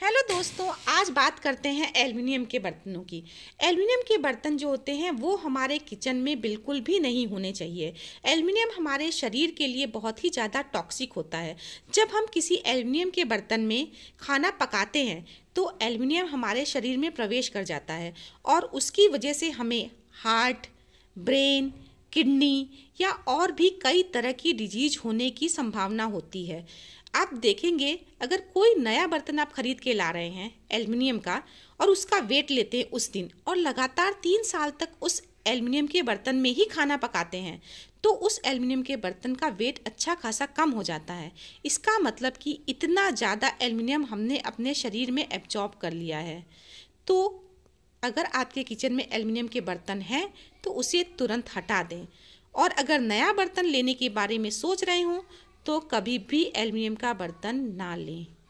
hello दोस्तों आज बात करते हैं एल्युमिनियम के बर्तनों की एल्युमिनियम के बर्तन जो होते हैं वो हमारे किचन में बिल्कुल भी नहीं होने चाहिए एल्युमिनियम हमारे शरीर के लिए बहुत ही ज़्यादा टॉक्सिक होता है जब हम किसी एल्युमिनियम के बर्तन में खाना पकाते हैं तो एल्युमिनियम हमारे शरीर में प्रवेश कर जाता है और उसकी वजह से हमें हार्ट ब्रेन किडनी या और भी कई तरह की डिजीज होने की संभावना होती है आप देखेंगे अगर कोई नया बर्तन आप खरीद के ला रहे हैं एल्युमिनियम का और उसका वेट लेते हैं उस दिन और लगातार तीन साल तक उस एल्युमिनियम के बर्तन में ही खाना पकाते हैं तो उस एल्युमिनियम के बर्तन का वेट अच्छा खासा कम हो जाता है इसका मतलब कि इतना ज़्यादा एल्युमिनियम हमने अपने शरीर में एब्जॉर्ब कर लिया है तो अगर आपके किचन में एल्युमिनियम के बर्तन हैं तो उसे तुरंत हटा दें और अगर नया बर्तन लेने के बारे में सोच रहे हों तो कभी भी एल्युमिनियम का बर्तन ना लें